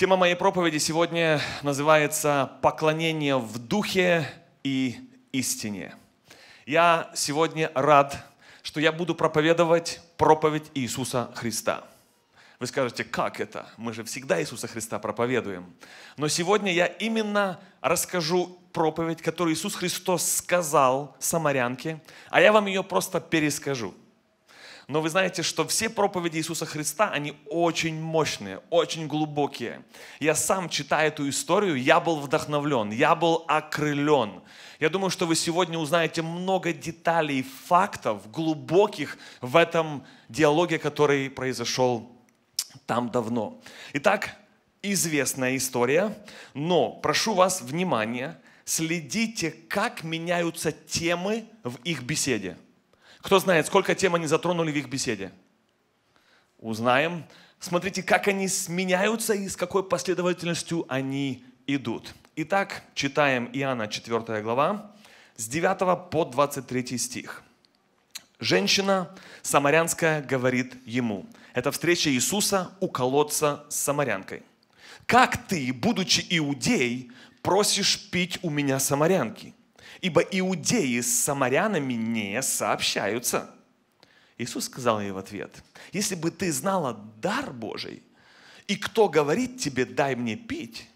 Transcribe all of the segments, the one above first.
Тема моей проповеди сегодня называется «Поклонение в духе и истине». Я сегодня рад, что я буду проповедовать проповедь Иисуса Христа. Вы скажете, как это? Мы же всегда Иисуса Христа проповедуем. Но сегодня я именно расскажу проповедь, которую Иисус Христос сказал самарянке, а я вам ее просто перескажу – но вы знаете, что все проповеди Иисуса Христа, они очень мощные, очень глубокие. Я сам, читая эту историю, я был вдохновлен, я был окрылен. Я думаю, что вы сегодня узнаете много деталей, фактов глубоких в этом диалоге, который произошел там давно. Итак, известная история, но прошу вас внимания, следите, как меняются темы в их беседе. Кто знает, сколько тем они затронули в их беседе? Узнаем. Смотрите, как они сменяются и с какой последовательностью они идут. Итак, читаем Иоанна 4 глава с 9 по 23 стих. Женщина самарянская говорит ему. Это встреча Иисуса у колодца с самарянкой. «Как ты, будучи иудей, просишь пить у меня самарянки?» ибо иудеи с самарянами не сообщаются. Иисус сказал ей в ответ, если бы ты знала дар Божий, и кто говорит тебе, дай мне пить,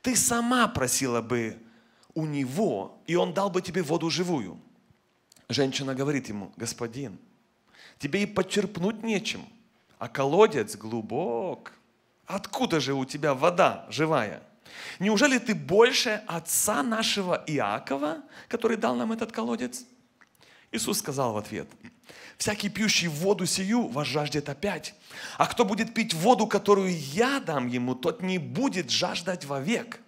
ты сама просила бы у него, и он дал бы тебе воду живую. Женщина говорит ему, господин, тебе и подчерпнуть нечем, а колодец глубок. Откуда же у тебя вода живая? Неужели ты больше отца нашего Иакова, который дал нам этот колодец? Иисус сказал в ответ, «Всякий пьющий воду сию возжаждет опять, а кто будет пить воду, которую я дам ему, тот не будет жаждать вовек.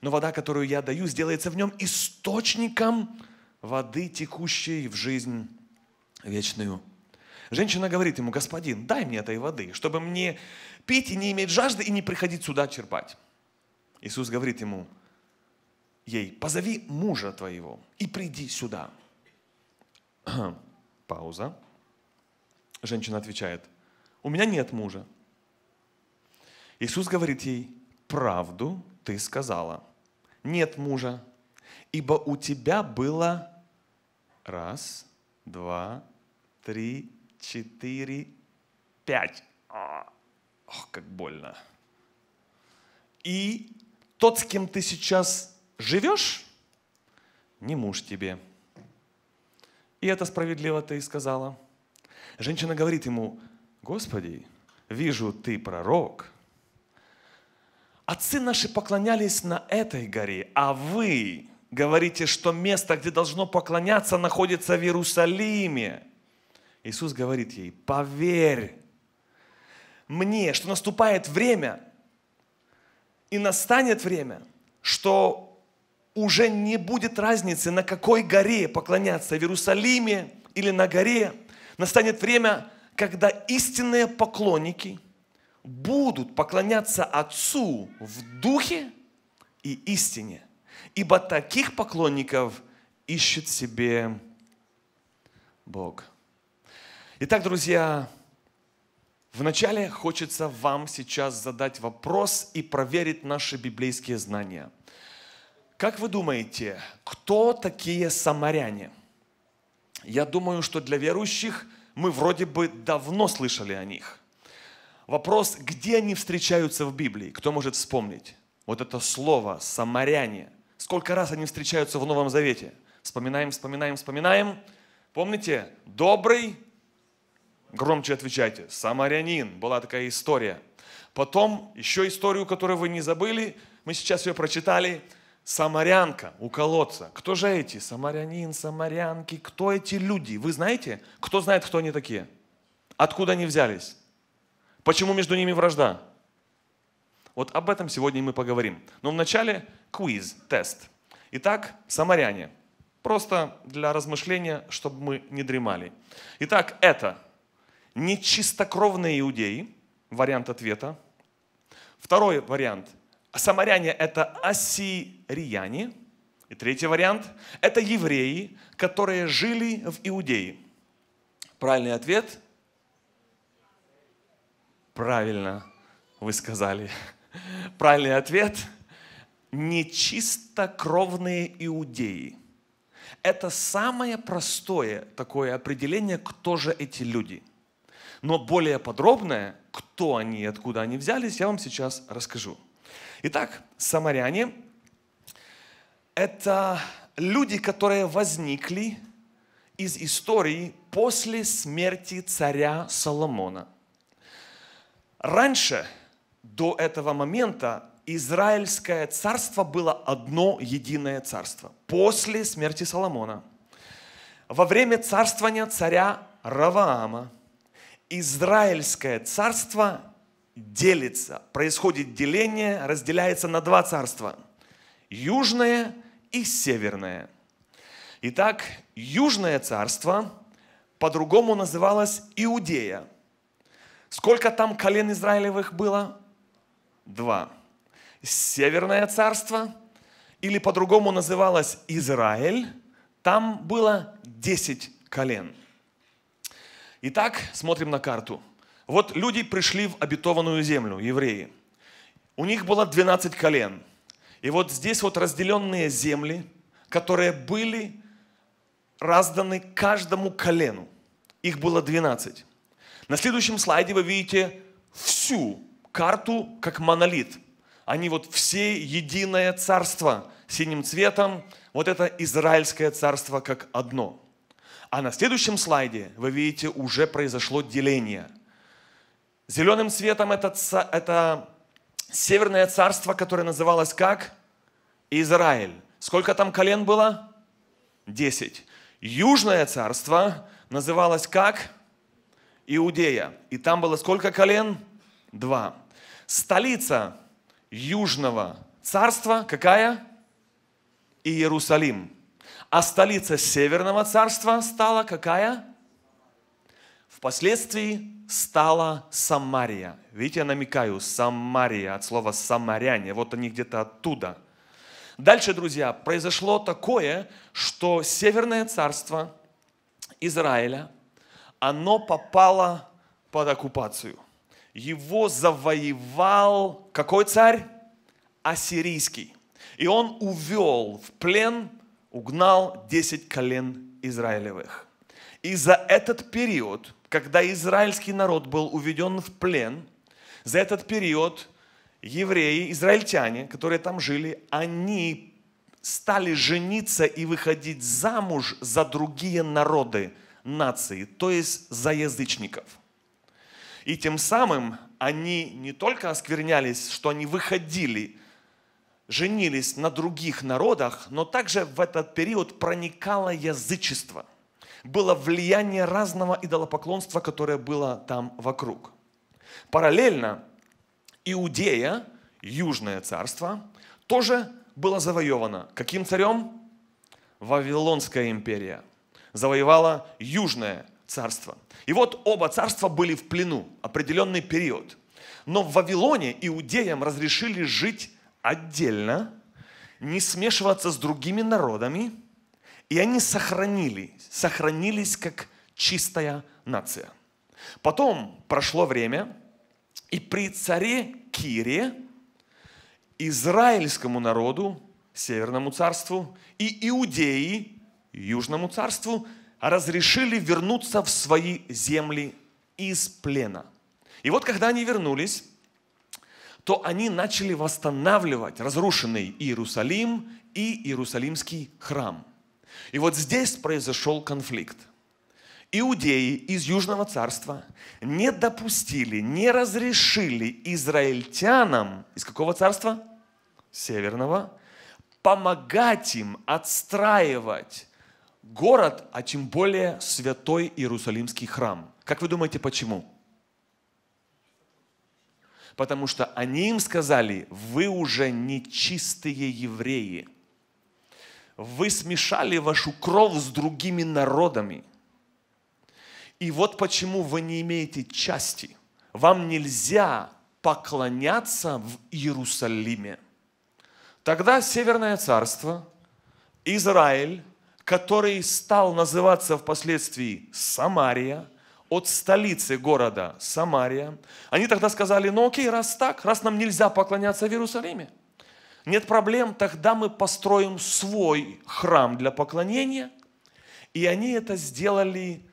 Но вода, которую я даю, сделается в нем источником воды, текущей в жизнь вечную». Женщина говорит ему, «Господин, дай мне этой воды, чтобы мне пить и не иметь жажды, и не приходить сюда черпать». Иисус говорит ему, ей, позови мужа твоего и приди сюда. Пауза. Женщина отвечает, у меня нет мужа. Иисус говорит ей, правду ты сказала. Нет мужа, ибо у тебя было раз, два, три, четыре, пять. А, ох, как больно. И тот, с кем ты сейчас живешь, не муж тебе. И это справедливо ты сказала. Женщина говорит ему, Господи, вижу, ты пророк. Отцы наши поклонялись на этой горе, а вы говорите, что место, где должно поклоняться, находится в Иерусалиме. Иисус говорит ей, поверь мне, что наступает время, и настанет время, что уже не будет разницы, на какой горе поклоняться, в Иерусалиме или на горе. Настанет время, когда истинные поклонники будут поклоняться Отцу в духе и истине. Ибо таких поклонников ищет себе Бог. Итак, друзья, Вначале хочется вам сейчас задать вопрос и проверить наши библейские знания. Как вы думаете, кто такие самаряне? Я думаю, что для верующих мы вроде бы давно слышали о них. Вопрос, где они встречаются в Библии? Кто может вспомнить? Вот это слово «самаряне». Сколько раз они встречаются в Новом Завете? Вспоминаем, вспоминаем, вспоминаем. Помните? Добрый Громче отвечайте. Самарянин. Была такая история. Потом еще историю, которую вы не забыли, мы сейчас ее прочитали. Самарянка у колодца. Кто же эти? Самарянин, самарянки. Кто эти люди? Вы знаете? Кто знает, кто они такие? Откуда они взялись? Почему между ними вражда? Вот об этом сегодня мы поговорим. Но вначале квиз, тест. Итак, самаряне. Просто для размышления, чтобы мы не дремали. Итак, это нечистокровные иудеи, вариант ответа. Второй вариант. Самаряне – это ассирияне. И третий вариант – это евреи, которые жили в Иудее. Правильный ответ? Правильно вы сказали. Правильный ответ – нечистокровные иудеи. Это самое простое такое определение, кто же эти люди – но более подробное, кто они и откуда они взялись, я вам сейчас расскажу. Итак, самаряне – это люди, которые возникли из истории после смерти царя Соломона. Раньше, до этого момента, Израильское царство было одно единое царство. После смерти Соломона, во время царствования царя Раваама, Израильское царство делится, происходит деление, разделяется на два царства. Южное и северное. Итак, Южное царство по-другому называлось Иудея. Сколько там колен Израилевых было? Два. Северное царство, или по-другому называлось Израиль, там было десять колен – Итак, смотрим на карту. Вот люди пришли в обетованную землю, евреи. У них было 12 колен. И вот здесь вот разделенные земли, которые были разданы каждому колену. Их было 12. На следующем слайде вы видите всю карту как монолит. Они вот все единое царство синим цветом. Вот это израильское царство как одно – а на следующем слайде вы видите, уже произошло деление. Зеленым цветом это, это северное царство, которое называлось как? Израиль. Сколько там колен было? Десять. Южное царство называлось как? Иудея. И там было сколько колен? Два. Столица Южного царства какая? Иерусалим. А столица Северного царства стала какая? Впоследствии стала Самария. Видите, я намекаю, Самария, от слова «самаряне». Вот они где-то оттуда. Дальше, друзья, произошло такое, что Северное царство Израиля, оно попало под оккупацию. Его завоевал какой царь? Ассирийский. И он увел в плен угнал 10 колен Израилевых. И за этот период, когда израильский народ был уведен в плен, за этот период евреи, израильтяне, которые там жили, они стали жениться и выходить замуж за другие народы, нации, то есть за язычников. И тем самым они не только осквернялись, что они выходили женились на других народах, но также в этот период проникало язычество. Было влияние разного идолопоклонства, которое было там вокруг. Параллельно Иудея, Южное царство, тоже было завоевано. Каким царем? Вавилонская империя. Завоевала Южное царство. И вот оба царства были в плену определенный период. Но в Вавилоне иудеям разрешили жить отдельно, не смешиваться с другими народами, и они сохранили, сохранились как чистая нация. Потом прошло время, и при царе Кире израильскому народу, северному царству, и иудеи, южному царству, разрешили вернуться в свои земли из плена. И вот когда они вернулись, то они начали восстанавливать разрушенный Иерусалим и Иерусалимский храм. И вот здесь произошел конфликт. Иудеи из Южного царства не допустили, не разрешили израильтянам из какого царства? Северного. Помогать им отстраивать город, а тем более святой Иерусалимский храм. Как вы думаете, почему? потому что они им сказали, вы уже нечистые евреи. Вы смешали вашу кровь с другими народами. И вот почему вы не имеете части. Вам нельзя поклоняться в Иерусалиме. Тогда Северное Царство, Израиль, который стал называться впоследствии Самария – от столицы города Самария. Они тогда сказали, ну окей, раз так, раз нам нельзя поклоняться в Иерусалиме, нет проблем, тогда мы построим свой храм для поклонения. И они это сделали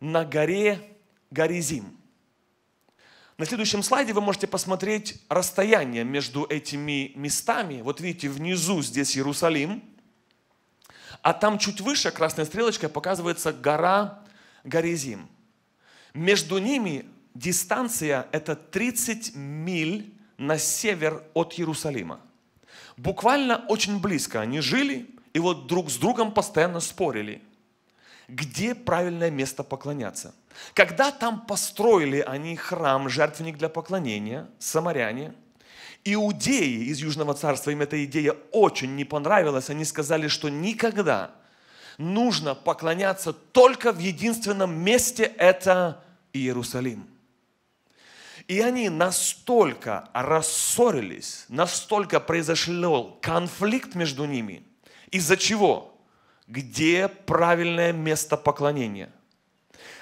на горе Горизим. На следующем слайде вы можете посмотреть расстояние между этими местами. Вот видите, внизу здесь Иерусалим, а там чуть выше красной стрелочкой показывается гора Горизим. Между ними дистанция – это 30 миль на север от Иерусалима. Буквально очень близко они жили, и вот друг с другом постоянно спорили, где правильное место поклоняться. Когда там построили они храм, жертвенник для поклонения, самаряне – Иудеи из Южного Царства, им эта идея очень не понравилась. Они сказали, что никогда нужно поклоняться только в единственном месте, это Иерусалим. И они настолько рассорились, настолько произошел конфликт между ними. Из-за чего? Где правильное место поклонения?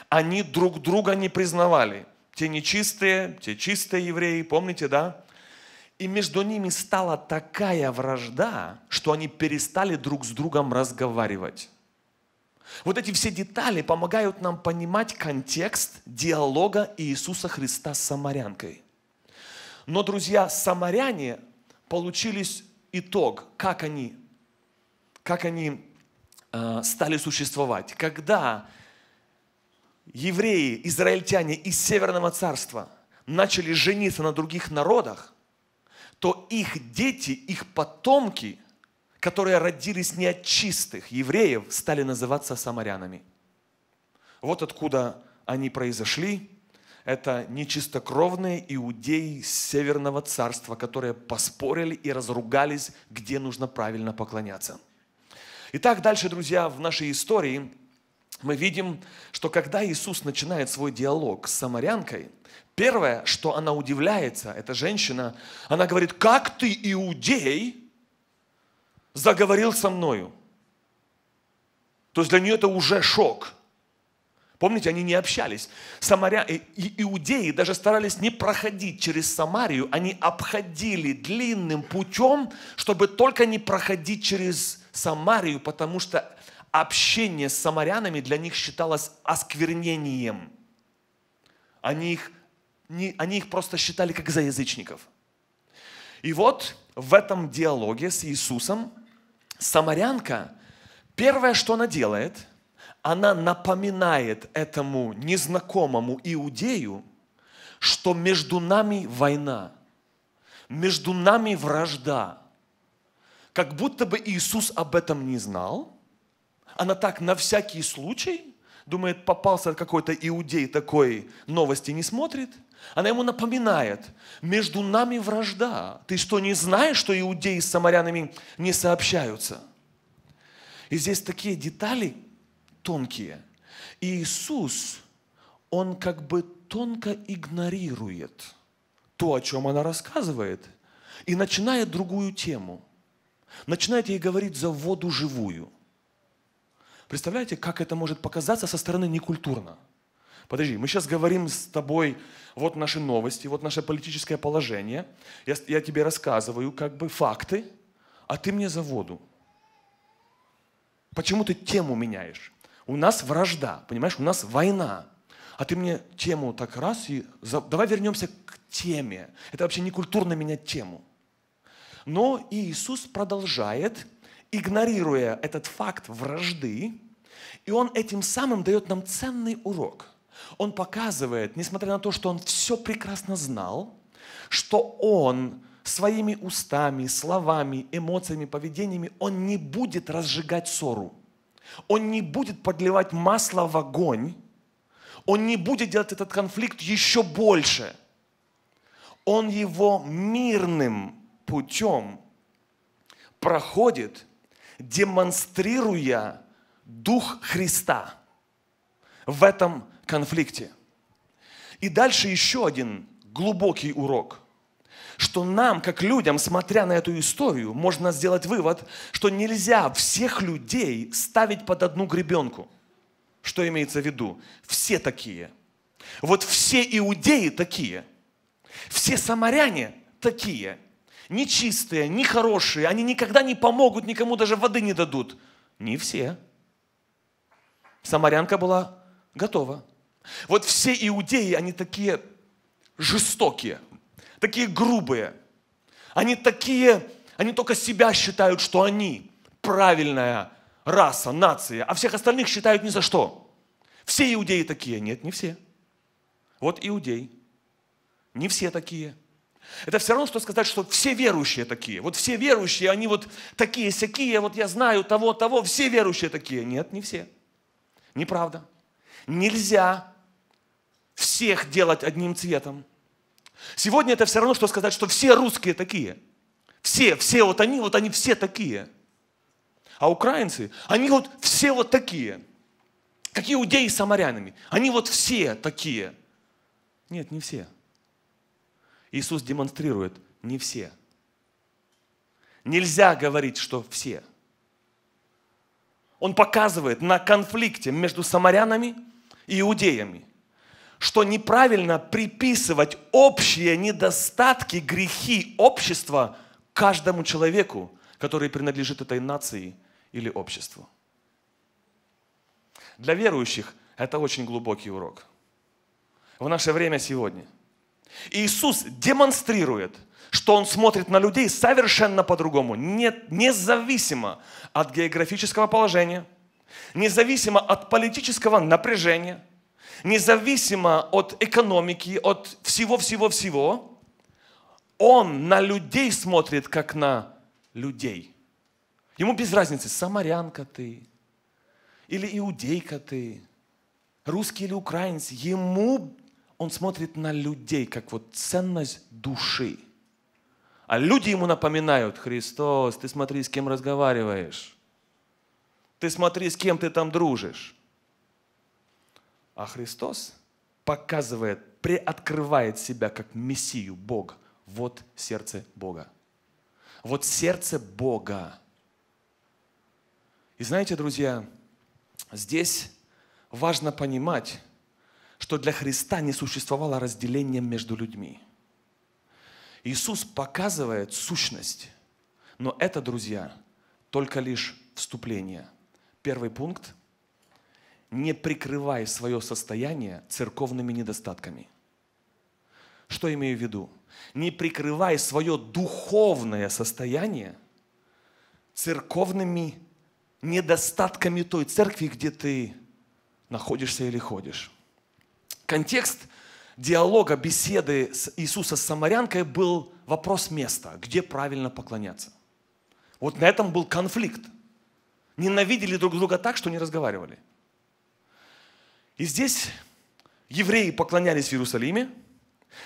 Они друг друга не признавали. Те нечистые, те чистые евреи, помните, да? И между ними стала такая вражда, что они перестали друг с другом разговаривать. Вот эти все детали помогают нам понимать контекст диалога Иисуса Христа с самарянкой. Но, друзья, самаряне получились итог, как они, как они э, стали существовать. Когда евреи, израильтяне из Северного Царства начали жениться на других народах, то их дети, их потомки – которые родились не от чистых евреев, стали называться самарянами. Вот откуда они произошли. Это нечистокровные иудеи Северного Царства, которые поспорили и разругались, где нужно правильно поклоняться. Итак, дальше, друзья, в нашей истории мы видим, что когда Иисус начинает свой диалог с самарянкой, первое, что она удивляется, эта женщина, она говорит, как ты, иудей, заговорил со мною. То есть для нее это уже шок. Помните, они не общались. Самаря и, и иудеи даже старались не проходить через Самарию, они обходили длинным путем, чтобы только не проходить через Самарию, потому что общение с самарянами для них считалось осквернением. Они их, не, они их просто считали как за язычников. И вот в этом диалоге с Иисусом самарянка, первое, что она делает, она напоминает этому незнакомому иудею, что между нами война, между нами вражда. Как будто бы Иисус об этом не знал. Она так на всякий случай Думает, попался какой-то иудей такой новости, не смотрит. Она ему напоминает, между нами вражда. Ты что, не знаешь, что иудеи с самарянами не сообщаются? И здесь такие детали тонкие. И Иисус, Он как бы тонко игнорирует то, о чем она рассказывает, и начинает другую тему. Начинает ей говорить за воду живую – Представляете, как это может показаться со стороны некультурно? Подожди, мы сейчас говорим с тобой, вот наши новости, вот наше политическое положение. Я, я тебе рассказываю как бы факты, а ты мне за воду. Почему ты тему меняешь? У нас вражда, понимаешь, у нас война. А ты мне тему так раз и... За... Давай вернемся к теме. Это вообще не культурно менять тему. Но Иисус продолжает игнорируя этот факт вражды, и он этим самым дает нам ценный урок. Он показывает, несмотря на то, что он все прекрасно знал, что он своими устами, словами, эмоциями, поведениями, он не будет разжигать ссору. Он не будет подливать масло в огонь. Он не будет делать этот конфликт еще больше. Он его мирным путем проходит демонстрируя Дух Христа в этом конфликте. И дальше еще один глубокий урок, что нам, как людям, смотря на эту историю, можно сделать вывод, что нельзя всех людей ставить под одну гребенку. Что имеется в виду? Все такие. Вот все иудеи такие. Все самаряне такие – нечистые, нехорошие, они никогда не помогут, никому даже воды не дадут. Не все. Самарянка была готова. Вот все иудеи, они такие жестокие, такие грубые. Они такие, они только себя считают, что они правильная раса, нация, а всех остальных считают ни за что. Все иудеи такие. Нет, не все. Вот иудей. Не все такие. Это все равно, что сказать, что все верующие такие. Вот все верующие, они вот такие всякие, вот я знаю того, того, все верующие такие. Нет, не все. Неправда. Нельзя всех делать одним цветом. Сегодня это все равно, что сказать, что все русские такие. Все, все вот они, вот они все такие. А украинцы, они вот все вот такие. Как иудеи с самарянами. Они вот все такие. Нет, не все. Иисус демонстрирует, не все. Нельзя говорить, что все. Он показывает на конфликте между самарянами и иудеями, что неправильно приписывать общие недостатки, грехи общества каждому человеку, который принадлежит этой нации или обществу. Для верующих это очень глубокий урок. В наше время сегодня – и Иисус демонстрирует, что Он смотрит на людей совершенно по-другому, независимо от географического положения, независимо от политического напряжения, независимо от экономики, от всего-всего-всего, он на людей смотрит, как на людей. Ему без разницы, самарянка ты или иудейка ты, русский или украинец. Ему он смотрит на людей, как вот ценность души. А люди ему напоминают, Христос, ты смотри, с кем разговариваешь. Ты смотри, с кем ты там дружишь. А Христос показывает, приоткрывает себя как Мессию, Бог. Вот сердце Бога. Вот сердце Бога. И знаете, друзья, здесь важно понимать, что для Христа не существовало разделения между людьми. Иисус показывает сущность, но это, друзья, только лишь вступление. Первый пункт – не прикрывай свое состояние церковными недостатками. Что имею в виду? Не прикрывай свое духовное состояние церковными недостатками той церкви, где ты находишься или ходишь. Контекст диалога, беседы с Иисуса с самарянкой был вопрос места, где правильно поклоняться. Вот на этом был конфликт. Ненавидели друг друга так, что не разговаривали. И здесь евреи поклонялись в Иерусалиме,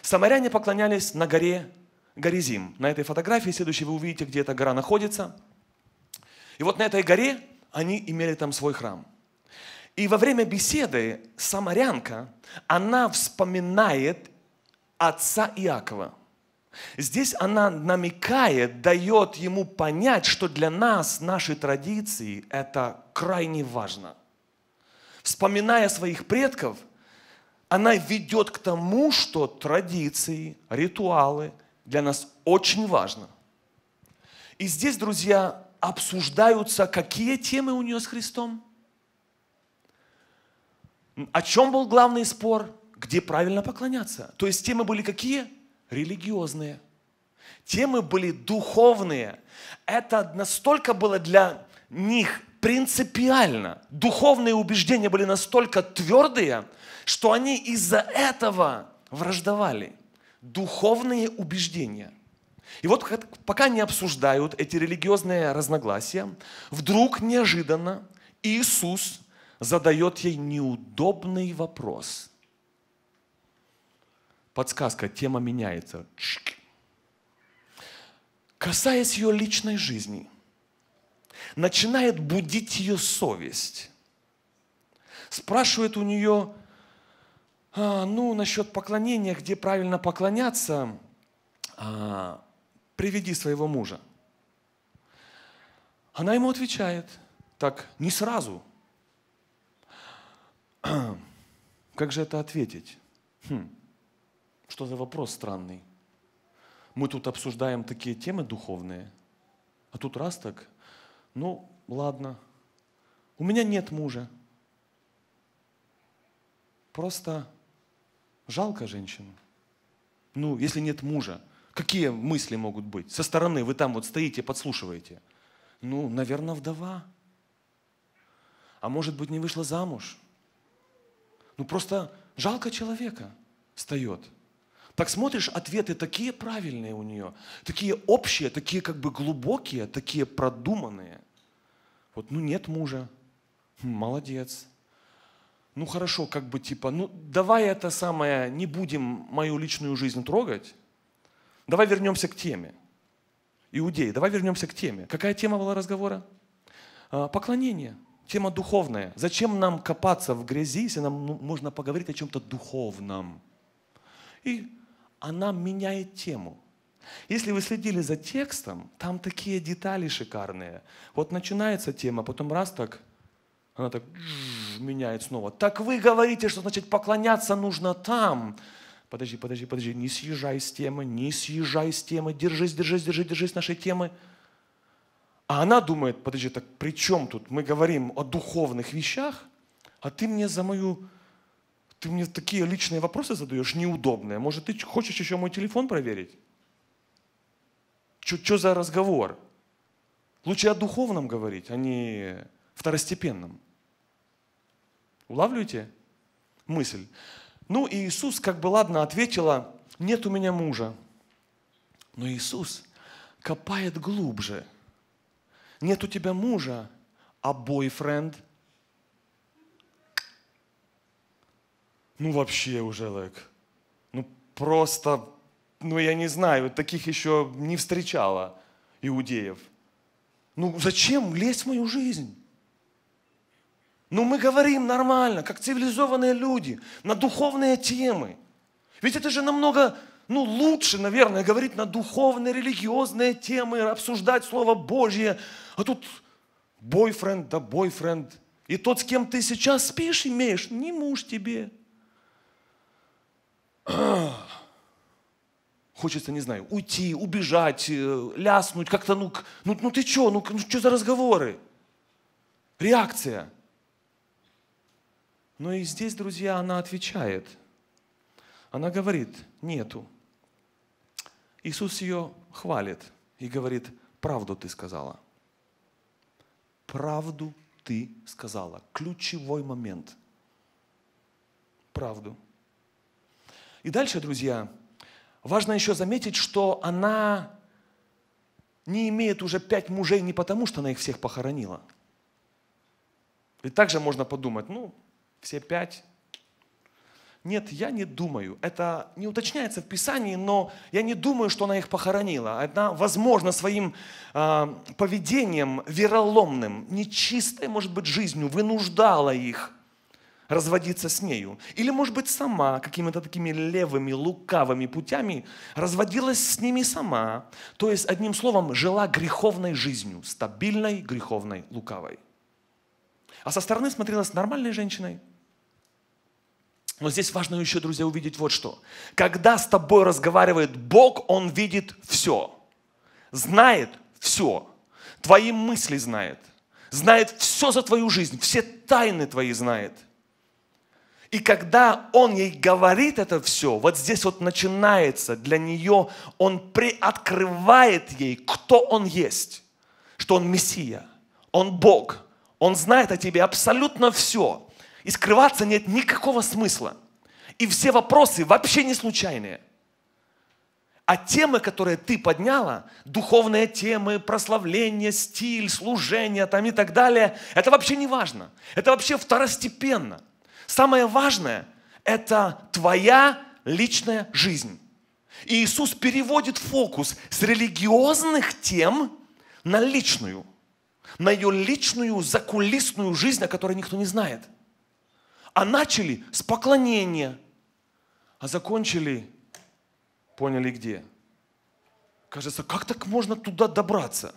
самаряне поклонялись на горе Горизим. На этой фотографии, следующей вы увидите, где эта гора находится. И вот на этой горе они имели там свой храм – и во время беседы самарянка, она вспоминает отца Иакова. Здесь она намекает, дает ему понять, что для нас, наши традиции, это крайне важно. Вспоминая своих предков, она ведет к тому, что традиции, ритуалы для нас очень важно. И здесь, друзья, обсуждаются, какие темы у нее с Христом – о чем был главный спор? Где правильно поклоняться? То есть темы были какие? Религиозные. Темы были духовные. Это настолько было для них принципиально. Духовные убеждения были настолько твердые, что они из-за этого враждовали. Духовные убеждения. И вот пока не обсуждают эти религиозные разногласия, вдруг неожиданно Иисус – задает ей неудобный вопрос. Подсказка, тема меняется. Касаясь ее личной жизни, начинает будить ее совесть. Спрашивает у нее, а, ну, насчет поклонения, где правильно поклоняться, а, приведи своего мужа. Она ему отвечает, так, не сразу – Как же это ответить? Хм, что за вопрос странный? Мы тут обсуждаем такие темы духовные, а тут раз так, ну ладно, у меня нет мужа. Просто жалко женщину. Ну, если нет мужа, какие мысли могут быть? Со стороны вы там вот стоите, подслушиваете. Ну, наверное, вдова. А может быть, не вышла замуж? Ну просто жалко человека встает. Так смотришь, ответы такие правильные у нее, такие общие, такие как бы глубокие, такие продуманные. Вот, ну нет мужа, хм, молодец. Ну хорошо, как бы типа, ну давай это самое, не будем мою личную жизнь трогать, давай вернемся к теме. Иудеи, давай вернемся к теме. Какая тема была разговора? А, поклонение. Тема духовная. Зачем нам копаться в грязи, если нам ну, можно поговорить о чем-то духовном? И она меняет тему. Если вы следили за текстом, там такие детали шикарные. Вот начинается тема, потом раз так, она так меняет снова. Так вы говорите, что значит поклоняться нужно там. Подожди, подожди, подожди, не съезжай с темы, не съезжай с темы, держись, держись, держись, держись нашей темы. А она думает, подожди, так при чем тут? Мы говорим о духовных вещах, а ты мне за мою... Ты мне такие личные вопросы задаешь, неудобные. Может, ты хочешь еще мой телефон проверить? Что за разговор? Лучше о духовном говорить, а не второстепенном. Улавливаете мысль? Ну и Иисус как бы ладно ответила, нет у меня мужа. Но Иисус копает глубже – нет у тебя мужа, а бойфренд? Ну вообще уже, like, ну просто, ну я не знаю, таких еще не встречала иудеев. Ну зачем лезть в мою жизнь? Ну мы говорим нормально, как цивилизованные люди, на духовные темы. Ведь это же намного ну, лучше, наверное, говорить на духовные, религиозные темы, обсуждать Слово Божье, а тут бойфренд, да бойфренд. И тот, с кем ты сейчас спишь, имеешь, не муж тебе. Хочется, не знаю, уйти, убежать, э, ляснуть, как-то, ну, ну, ну ты чё, ну, ну что за разговоры? Реакция. Но и здесь, друзья, она отвечает. Она говорит, нету. Иисус ее хвалит и говорит, правду ты сказала – правду ты сказала. Ключевой момент. Правду. И дальше, друзья, важно еще заметить, что она не имеет уже пять мужей не потому, что она их всех похоронила. И также можно подумать, ну, все пять, нет, я не думаю. Это не уточняется в Писании, но я не думаю, что она их похоронила. Она, возможно, своим э, поведением вероломным, нечистой, может быть, жизнью вынуждала их разводиться с нею. Или, может быть, сама какими-то такими левыми, лукавыми путями разводилась с ними сама. То есть, одним словом, жила греховной жизнью, стабильной, греховной, лукавой. А со стороны смотрелась нормальной женщиной – но здесь важно еще, друзья, увидеть вот что. Когда с тобой разговаривает Бог, Он видит все. Знает все. Твои мысли знает. Знает все за твою жизнь. Все тайны твои знает. И когда он ей говорит это все, вот здесь вот начинается для нее, он приоткрывает ей, кто он есть, что он Мессия, он Бог, он знает о тебе абсолютно все. И скрываться нет никакого смысла. И все вопросы вообще не случайные. А темы, которые ты подняла, духовные темы, прославление, стиль, служение там и так далее, это вообще не важно. Это вообще второстепенно. Самое важное – это твоя личная жизнь. И Иисус переводит фокус с религиозных тем на личную, на ее личную закулисную жизнь, о которой никто не знает – а начали с поклонения, а закончили, поняли где. Кажется, как так можно туда добраться,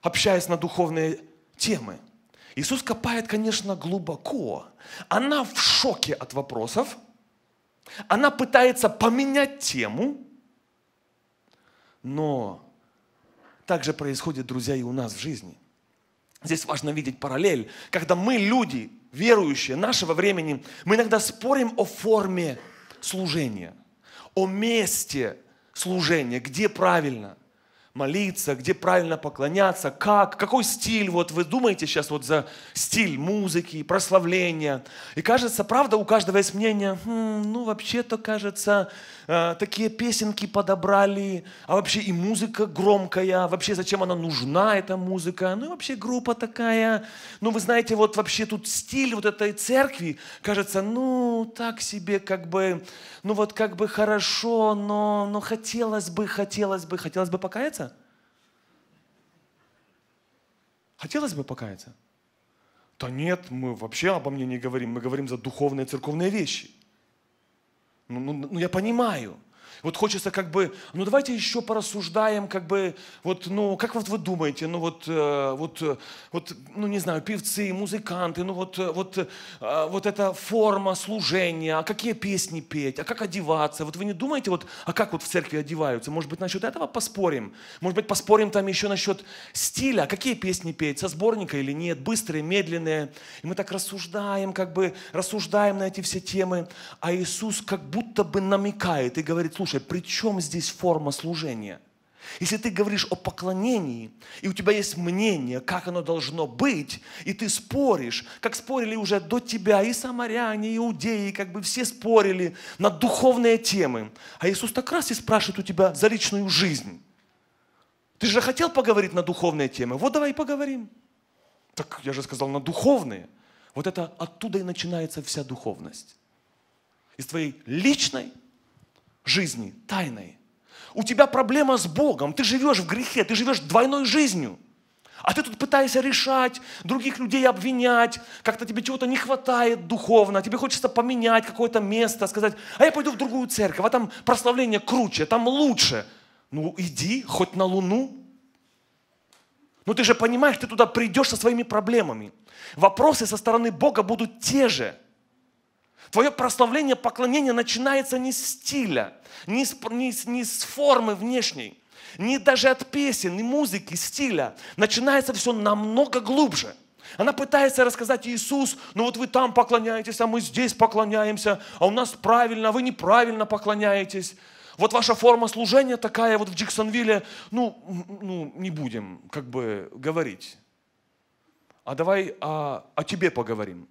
общаясь на духовные темы? Иисус копает, конечно, глубоко. Она в шоке от вопросов. Она пытается поменять тему. Но так же происходит, друзья, и у нас в жизни. Здесь важно видеть параллель, когда мы, люди, верующие нашего времени, мы иногда спорим о форме служения, о месте служения, где правильно – молиться, где правильно поклоняться, как, какой стиль. Вот вы думаете сейчас вот за стиль музыки, прославления. И кажется, правда, у каждого есть мнение, хм, ну вообще-то, кажется, э, такие песенки подобрали, а вообще и музыка громкая, а вообще зачем она нужна, эта музыка, ну и вообще группа такая. Ну вы знаете, вот вообще тут стиль вот этой церкви, кажется, ну так себе как бы, ну вот как бы хорошо, но, но хотелось бы, хотелось бы, хотелось бы покаяться. Хотелось бы покаяться? Да нет, мы вообще обо мне не говорим, мы говорим за духовные церковные вещи. Ну, ну, ну я понимаю – вот хочется как бы, ну давайте еще порассуждаем, как бы, вот, ну, как вот вы думаете, ну вот, э, вот, э, вот, ну не знаю, певцы, музыканты, ну вот, э, вот, вот эта форма служения, а какие песни петь, а как одеваться, вот вы не думаете, вот, а как вот в церкви одеваются, может быть, насчет этого поспорим, может быть, поспорим там еще насчет стиля, а какие песни петь, со сборника или нет, быстрые, медленные, и мы так рассуждаем, как бы, рассуждаем на эти все темы, а Иисус как будто бы намекает и говорит, слушай, Слушай, при чем здесь форма служения? Если ты говоришь о поклонении, и у тебя есть мнение, как оно должно быть, и ты споришь, как спорили уже до тебя и самаряне, и иудеи, как бы все спорили на духовные темы. А Иисус так раз и спрашивает у тебя за личную жизнь. Ты же хотел поговорить на духовные темы, вот давай и поговорим. Так я же сказал, на духовные. Вот это оттуда и начинается вся духовность. Из твоей личной жизни, тайной. У тебя проблема с Богом, ты живешь в грехе, ты живешь двойной жизнью. А ты тут пытаешься решать, других людей обвинять, как-то тебе чего-то не хватает духовно, тебе хочется поменять какое-то место, сказать, а я пойду в другую церковь, а там прославление круче, там лучше. Ну иди хоть на Луну. Но ты же понимаешь, ты туда придешь со своими проблемами. Вопросы со стороны Бога будут те же – Твое прославление, поклонение начинается не с стиля, не с, не, не с формы внешней, не даже от песен, и музыки, стиля. Начинается все намного глубже. Она пытается рассказать Иисус, ну вот вы там поклоняетесь, а мы здесь поклоняемся, а у нас правильно, а вы неправильно поклоняетесь. Вот ваша форма служения такая, вот в Джексонвилле, ну, ну не будем как бы говорить. А давай о, о тебе поговорим.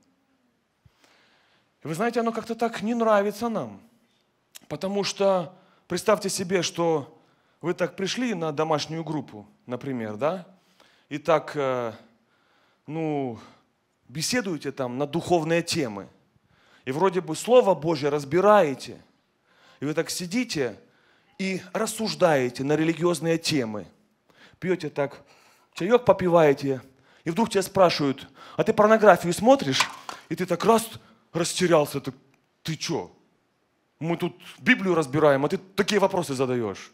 И вы знаете, оно как-то так не нравится нам. Потому что представьте себе, что вы так пришли на домашнюю группу, например, да, и так, э, ну, беседуете там на духовные темы, и вроде бы Слово Божье разбираете, и вы так сидите и рассуждаете на религиозные темы, пьете так, чаек попиваете, и вдруг тебя спрашивают, а ты порнографию смотришь? И ты так раз растерялся, ты, ты чё? Мы тут Библию разбираем, а ты такие вопросы задаешь.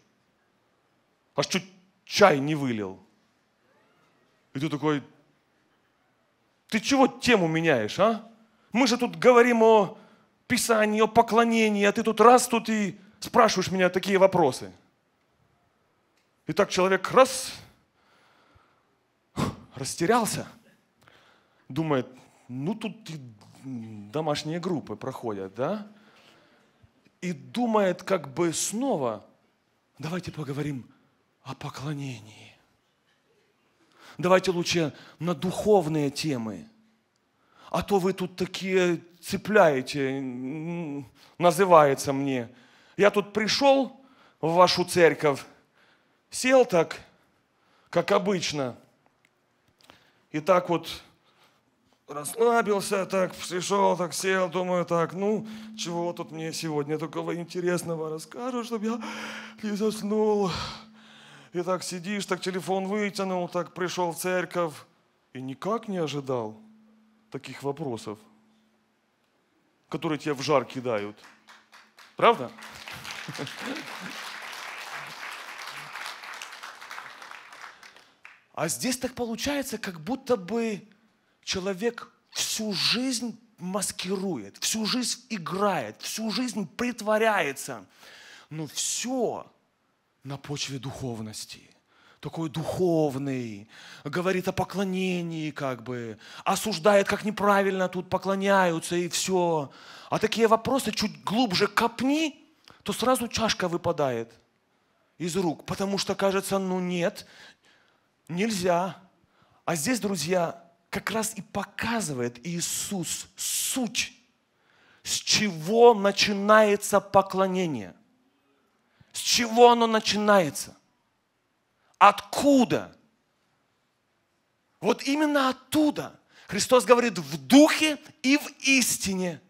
Аж чуть чай не вылил. И ты такой, ты чего тему меняешь, а? Мы же тут говорим о Писании, о поклонении, а ты тут раз тут и спрашиваешь меня такие вопросы. И так человек раз растерялся, думает, ну тут и домашние группы проходят, да? И думает как бы снова, давайте поговорим о поклонении. Давайте лучше на духовные темы. А то вы тут такие цепляете, называется мне. Я тут пришел в вашу церковь, сел так, как обычно, и так вот расслабился, так пришел, так сел, думаю, так, ну, чего тут мне сегодня такого интересного расскажут, чтобы я не заснул. И так сидишь, так телефон вытянул, так пришел в церковь. И никак не ожидал таких вопросов, которые тебя в жар кидают. Правда? А здесь так получается, как будто бы человек всю жизнь маскирует, всю жизнь играет, всю жизнь притворяется. Но все на почве духовности. Такой духовный, говорит о поклонении, как бы, осуждает, как неправильно тут поклоняются и все. А такие вопросы чуть глубже копни, то сразу чашка выпадает из рук, потому что кажется, ну нет, нельзя. А здесь, друзья, как раз и показывает Иисус суть, с чего начинается поклонение. С чего оно начинается? Откуда? Вот именно оттуда. Христос говорит в духе и в истине.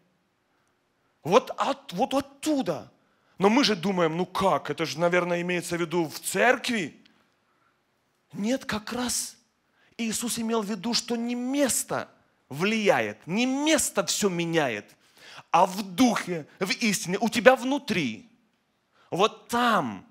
Вот, от, вот оттуда. Но мы же думаем, ну как, это же, наверное, имеется в виду в церкви. Нет, как раз Иисус имел в виду, что не место влияет, не место все меняет, а в духе, в истине, у тебя внутри. Вот там,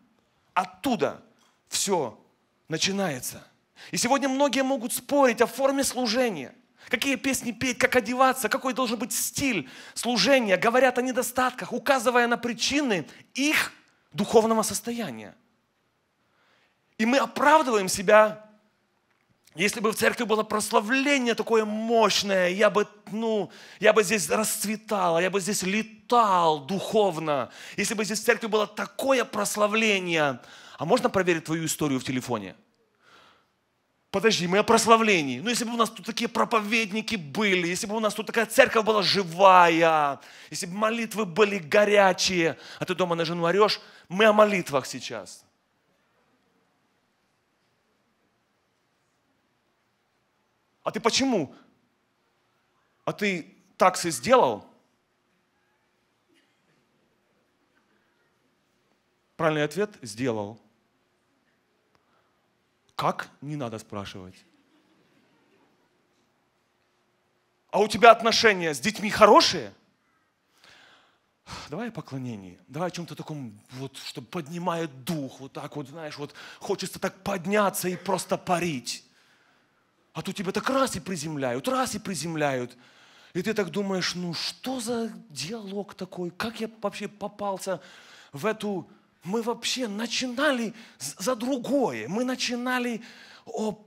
оттуда все начинается. И сегодня многие могут спорить о форме служения. Какие песни петь, как одеваться, какой должен быть стиль служения. Говорят о недостатках, указывая на причины их духовного состояния. И мы оправдываем себя если бы в церкви было прославление такое мощное, я бы, ну, я бы здесь расцветал, я бы здесь летал духовно. Если бы здесь в церкви было такое прославление. А можно проверить твою историю в телефоне? Подожди, мы о прославлении. Ну, если бы у нас тут такие проповедники были, если бы у нас тут такая церковь была живая, если бы молитвы были горячие, а ты дома на жену орешь, мы о молитвах сейчас – А ты почему? А ты таксы сделал? Правильный ответ – сделал. Как? Не надо спрашивать. А у тебя отношения с детьми хорошие? Давай о поклонении, давай о чем-то таком, вот, что поднимает дух, вот так вот, знаешь, вот хочется так подняться и просто парить. А тут тебя так раз и приземляют, раз и приземляют. И ты так думаешь, ну что за диалог такой? Как я вообще попался в эту... Мы вообще начинали за другое. Мы начинали о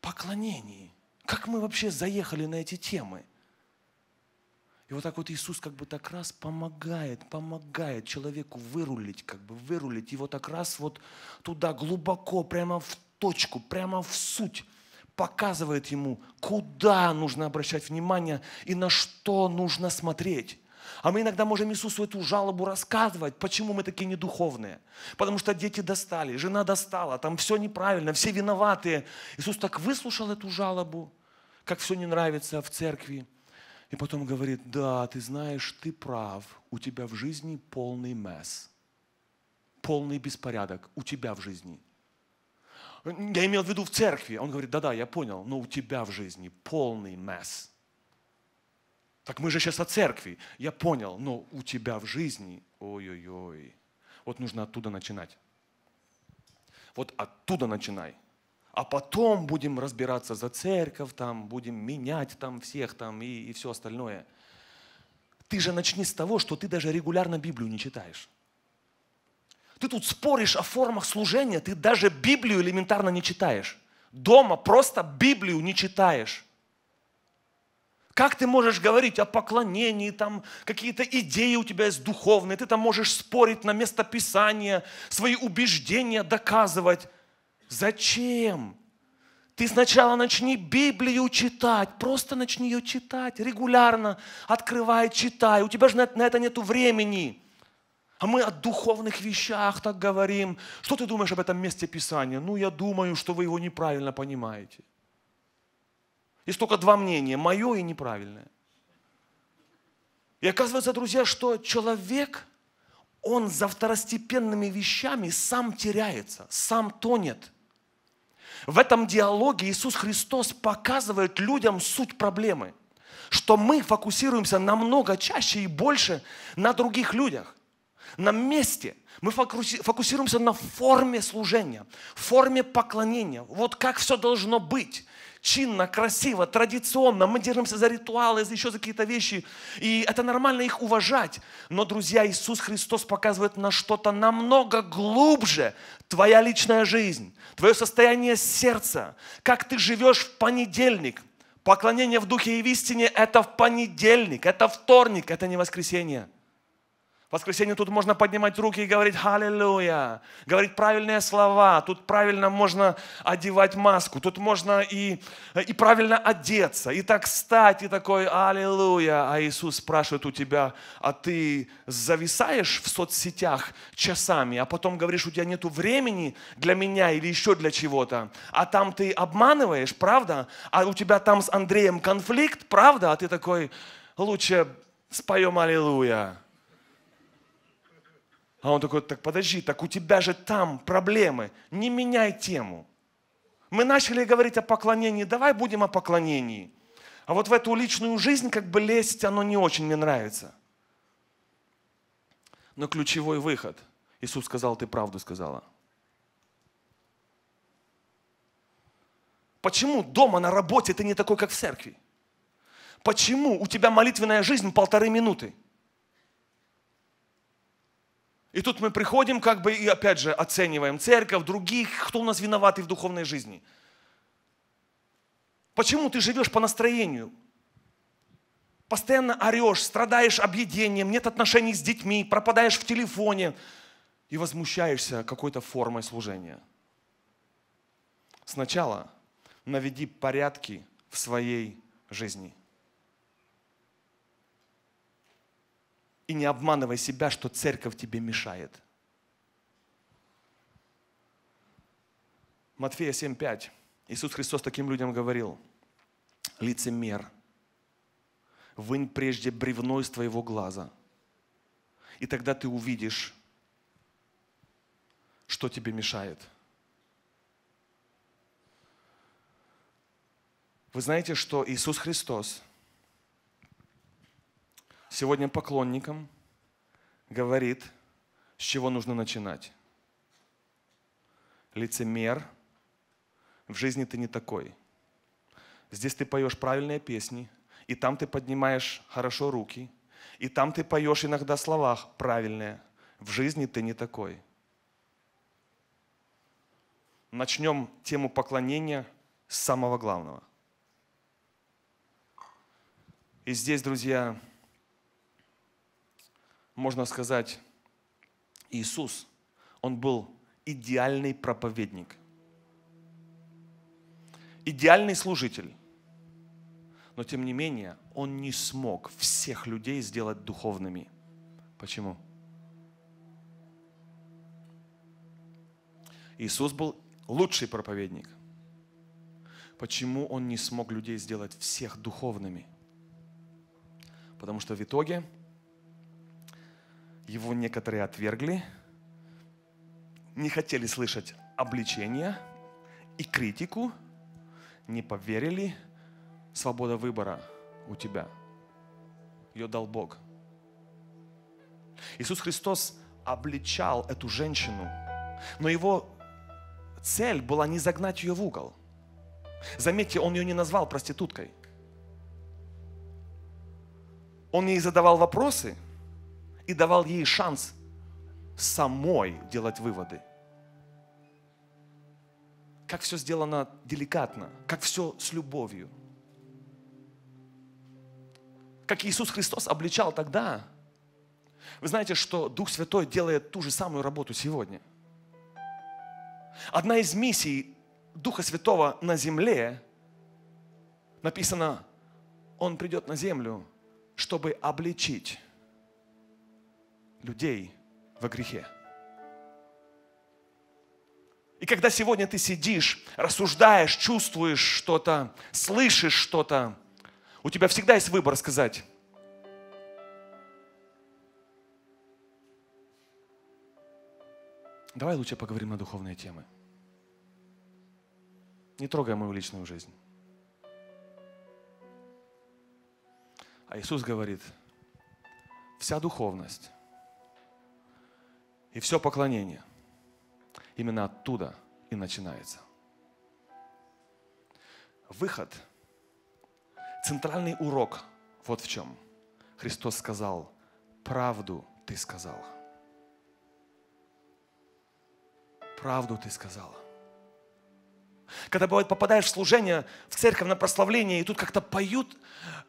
поклонении. Как мы вообще заехали на эти темы? И вот так вот Иисус как бы так раз помогает, помогает человеку вырулить, как бы вырулить. его так раз вот туда глубоко, прямо в точку, прямо в суть показывает ему, куда нужно обращать внимание и на что нужно смотреть. А мы иногда можем Иисусу эту жалобу рассказывать, почему мы такие недуховные. Потому что дети достали, жена достала, там все неправильно, все виноваты. Иисус так выслушал эту жалобу, как все не нравится в церкви. И потом говорит, да, ты знаешь, ты прав, у тебя в жизни полный месс, полный беспорядок, у тебя в жизни. Я имел в виду в церкви. Он говорит, да-да, я понял, но у тебя в жизни полный месс. Так мы же сейчас о церкви. Я понял, но у тебя в жизни, ой-ой-ой. Вот нужно оттуда начинать. Вот оттуда начинай. А потом будем разбираться за церковь, там, будем менять там всех там и, и все остальное. Ты же начни с того, что ты даже регулярно Библию не читаешь. Ты тут споришь о формах служения, ты даже Библию элементарно не читаешь. Дома просто Библию не читаешь. Как ты можешь говорить о поклонении, там какие-то идеи у тебя есть духовные, ты там можешь спорить на местописание, свои убеждения доказывать. Зачем? Ты сначала начни Библию читать, просто начни ее читать регулярно, открывай, читай. У тебя же на, это нет времени. А мы о духовных вещах так говорим. Что ты думаешь об этом месте Писания? Ну, я думаю, что вы его неправильно понимаете. Есть только два мнения, мое и неправильное. И оказывается, друзья, что человек, он за второстепенными вещами сам теряется, сам тонет. В этом диалоге Иисус Христос показывает людям суть проблемы, что мы фокусируемся намного чаще и больше на других людях – на месте. Мы фокусируемся на форме служения, форме поклонения. Вот как все должно быть. Чинно, красиво, традиционно. Мы держимся за ритуалы, за еще за какие-то вещи. И это нормально их уважать. Но, друзья, Иисус Христос показывает на что-то намного глубже. Твоя личная жизнь, твое состояние сердца, как ты живешь в понедельник. Поклонение в духе и в истине – это в понедельник, это вторник, это не воскресенье воскресенье тут можно поднимать руки и говорить «Аллилуйя», говорить правильные слова, тут правильно можно одевать маску, тут можно и, и правильно одеться, и так стать, и такой «Аллилуйя». А Иисус спрашивает у тебя, а ты зависаешь в соцсетях часами, а потом говоришь, у тебя нет времени для меня или еще для чего-то, а там ты обманываешь, правда? А у тебя там с Андреем конфликт, правда? А ты такой, лучше споем «Аллилуйя». А он такой, так подожди, так у тебя же там проблемы, не меняй тему. Мы начали говорить о поклонении, давай будем о поклонении. А вот в эту личную жизнь как бы лезть, оно не очень мне нравится. Но ключевой выход. Иисус сказал, ты правду сказала. Почему дома, на работе ты не такой, как в церкви? Почему у тебя молитвенная жизнь полторы минуты? И тут мы приходим, как бы, и опять же оцениваем церковь, других, кто у нас виноватый в духовной жизни. Почему ты живешь по настроению? Постоянно орешь, страдаешь объедением, нет отношений с детьми, пропадаешь в телефоне и возмущаешься какой-то формой служения. Сначала наведи порядки в своей жизни – И не обманывай себя, что церковь тебе мешает. Матфея 7,5. Иисус Христос таким людям говорил, лицемер, вынь прежде бревно из твоего глаза, и тогда ты увидишь, что тебе мешает. Вы знаете, что Иисус Христос сегодня поклонникам говорит, с чего нужно начинать. Лицемер, в жизни ты не такой. Здесь ты поешь правильные песни, и там ты поднимаешь хорошо руки, и там ты поешь иногда слова правильные. В жизни ты не такой. Начнем тему поклонения с самого главного. И здесь, друзья, можно сказать, Иисус, он был идеальный проповедник, идеальный служитель. Но тем не менее, он не смог всех людей сделать духовными. Почему? Иисус был лучший проповедник. Почему он не смог людей сделать всех духовными? Потому что в итоге его некоторые отвергли, не хотели слышать обличения и критику, не поверили. Свобода выбора у тебя. Ее дал Бог. Иисус Христос обличал эту женщину, но его цель была не загнать ее в угол. Заметьте, он ее не назвал проституткой. Он ей задавал вопросы – и давал ей шанс самой делать выводы. Как все сделано деликатно, как все с любовью. Как Иисус Христос обличал тогда. Вы знаете, что Дух Святой делает ту же самую работу сегодня. Одна из миссий Духа Святого на земле написано, Он придет на землю, чтобы обличить людей во грехе. И когда сегодня ты сидишь, рассуждаешь, чувствуешь что-то, слышишь что-то, у тебя всегда есть выбор сказать, Давай лучше поговорим на духовные темы. Не трогай мою личную жизнь. А Иисус говорит, вся духовность и все поклонение именно оттуда и начинается. Выход, центральный урок вот в чем. Христос сказал, правду ты сказал. Правду ты сказала. Когда бывает попадаешь в служение, в церковь на прославление, и тут как-то поют,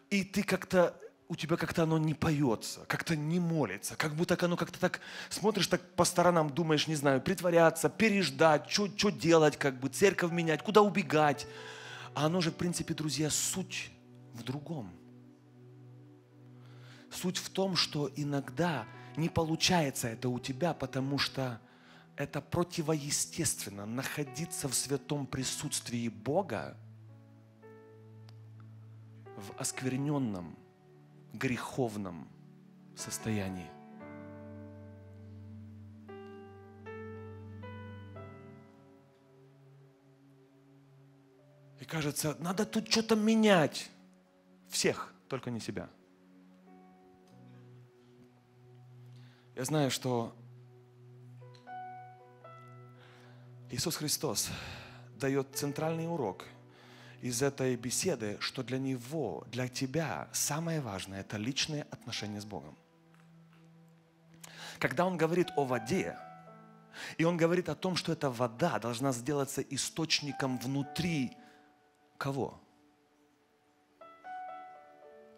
и ты как-то у тебя как-то оно не поется, как-то не молится, как будто оно как-то так смотришь, так по сторонам думаешь, не знаю, притворяться, переждать, что делать, как бы церковь менять, куда убегать. А оно же, в принципе, друзья, суть в другом. Суть в том, что иногда не получается это у тебя, потому что это противоестественно находиться в святом присутствии Бога в оскверненном греховном состоянии. И кажется, надо тут что-то менять. Всех, только не себя. Я знаю, что Иисус Христос дает центральный урок – из этой беседы, что для него, для тебя самое важное – это личные отношения с Богом. Когда он говорит о воде, и он говорит о том, что эта вода должна сделаться источником внутри кого?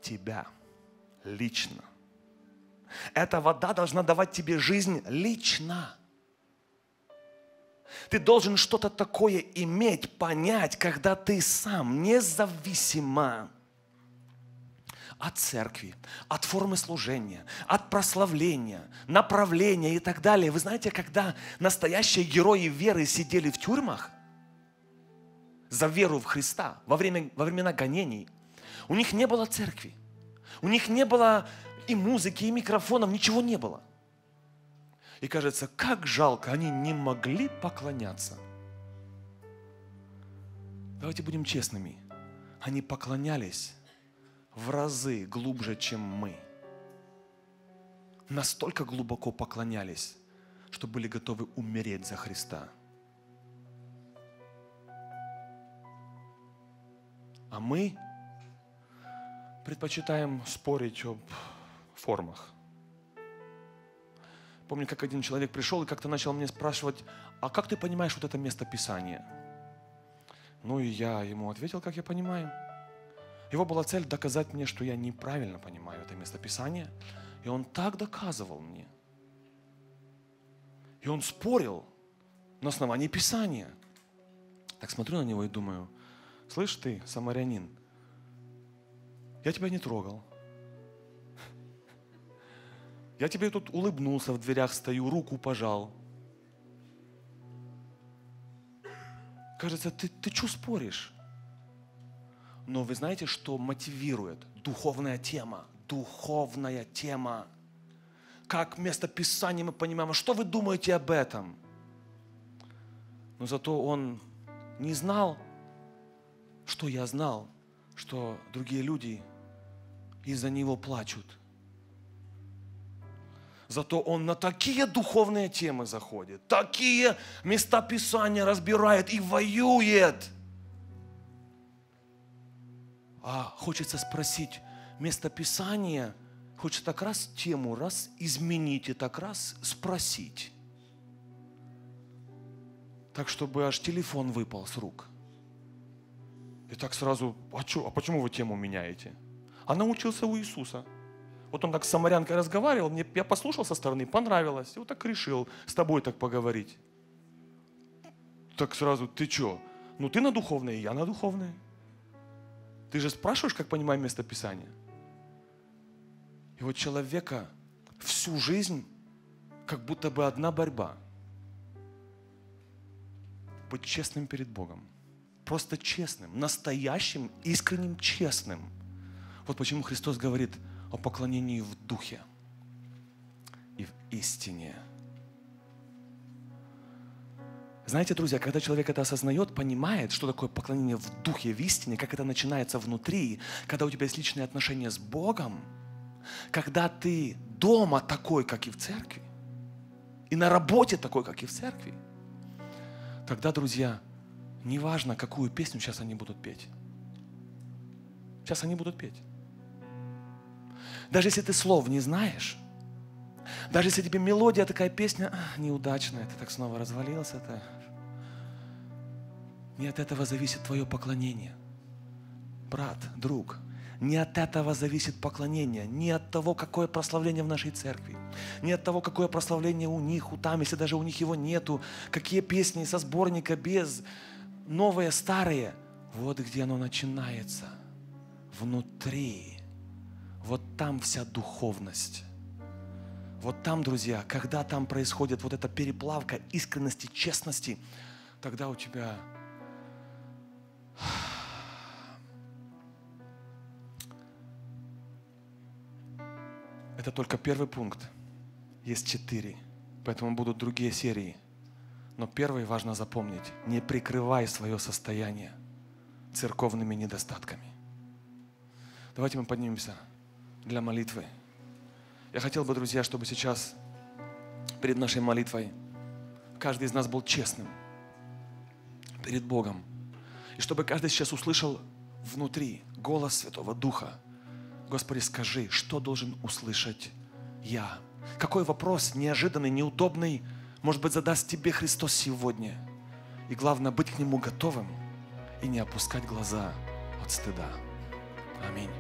Тебя лично. Эта вода должна давать тебе жизнь лично. Ты должен что-то такое иметь, понять, когда ты сам независимо от церкви, от формы служения, от прославления, направления и так далее. Вы знаете, когда настоящие герои веры сидели в тюрьмах за веру в Христа во, время, во времена гонений, у них не было церкви, у них не было и музыки, и микрофонов, ничего не было. И кажется, как жалко, они не могли поклоняться. Давайте будем честными. Они поклонялись в разы глубже, чем мы. Настолько глубоко поклонялись, что были готовы умереть за Христа. А мы предпочитаем спорить об формах – Помню, как один человек пришел и как-то начал мне спрашивать, а как ты понимаешь вот это место Писания? Ну и я ему ответил, как я понимаю. Его была цель доказать мне, что я неправильно понимаю это место Писания, И он так доказывал мне. И он спорил на основании Писания. Так смотрю на него и думаю, слышь ты, самарянин, я тебя не трогал. Я тебе тут улыбнулся в дверях, стою, руку пожал. Кажется, ты, ты что споришь? Но вы знаете, что мотивирует? Духовная тема. Духовная тема. Как вместо Писания мы понимаем, а что вы думаете об этом? Но зато он не знал, что я знал, что другие люди из-за него плачут. Зато он на такие духовные темы заходит, такие места Писания разбирает и воюет. А хочется спросить, место Писания хочет так раз тему, раз изменить и так раз спросить. Так, чтобы аж телефон выпал с рук. И так сразу, а, чё, а почему вы тему меняете? А учился у Иисуса – вот он так с самарянкой разговаривал, мне, я послушал со стороны, понравилось, и вот так решил с тобой так поговорить. Так сразу, ты чё? Ну ты на духовное, я на духовное. Ты же спрашиваешь, как понимаем местописание? И вот человека всю жизнь как будто бы одна борьба. Быть честным перед Богом. Просто честным, настоящим, искренним, честным. Вот почему Христос говорит – о поклонении в духе и в истине. Знаете, друзья, когда человек это осознает, понимает, что такое поклонение в духе, в истине, как это начинается внутри, когда у тебя есть личные отношения с Богом, когда ты дома такой, как и в церкви, и на работе такой, как и в церкви, тогда, друзья, неважно, какую песню сейчас они будут петь. Сейчас они будут петь. Даже если ты слов не знаешь, даже если тебе мелодия такая песня а, неудачная, ты так снова развалился, это не от этого зависит твое поклонение. Брат, друг, не от этого зависит поклонение, не от того, какое прославление в нашей церкви, не от того, какое прославление у них, у там, если даже у них его нету, какие песни со сборника без, новые, старые. Вот где оно начинается. Внутри вот там вся духовность. Вот там, друзья, когда там происходит вот эта переплавка искренности, честности, тогда у тебя это только первый пункт. Есть четыре. Поэтому будут другие серии. Но первый важно запомнить. Не прикрывай свое состояние церковными недостатками. Давайте мы поднимемся для молитвы. Я хотел бы, друзья, чтобы сейчас перед нашей молитвой каждый из нас был честным перед Богом. И чтобы каждый сейчас услышал внутри голос Святого Духа. Господи, скажи, что должен услышать я? Какой вопрос неожиданный, неудобный, может быть, задаст тебе Христос сегодня? И главное, быть к Нему готовым и не опускать глаза от стыда. Аминь.